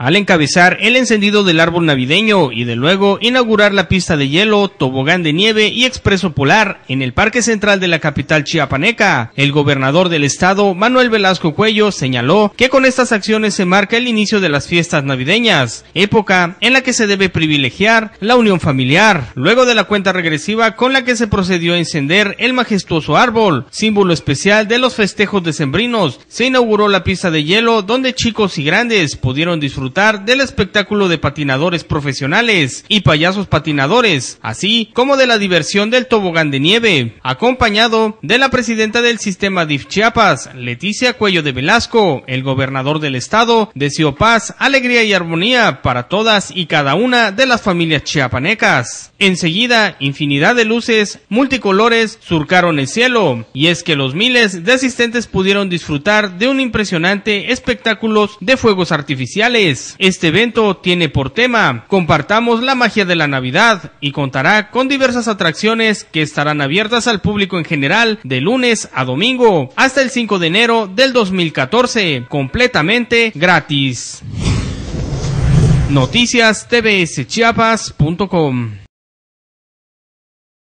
Al encabezar el encendido del árbol navideño y de luego inaugurar la pista de hielo, tobogán de nieve y expreso polar en el Parque Central de la capital chiapaneca, el gobernador del estado, Manuel Velasco Cuello, señaló que con estas acciones se marca el inicio de las fiestas navideñas, época en la que se debe privilegiar la unión familiar, luego de la cuenta regresiva con la que se procedió a encender el majestuoso árbol, símbolo especial de los festejos decembrinos, se inauguró la pista de hielo donde chicos y grandes pudieron disfrutar del espectáculo de patinadores profesionales y payasos patinadores, así como de la diversión del tobogán de nieve, acompañado de la presidenta del sistema DIF Chiapas, Leticia Cuello de Velasco, el gobernador del estado, deseó paz, alegría y armonía para todas y cada una de las familias chiapanecas. Enseguida, infinidad de luces multicolores surcaron el cielo, y es que los miles de asistentes pudieron disfrutar de un impresionante espectáculo de fuegos artificiales este evento tiene por tema Compartamos la magia de la Navidad y contará con diversas atracciones que estarán abiertas al público en general de lunes a domingo hasta el 5 de enero del 2014, completamente gratis. Noticias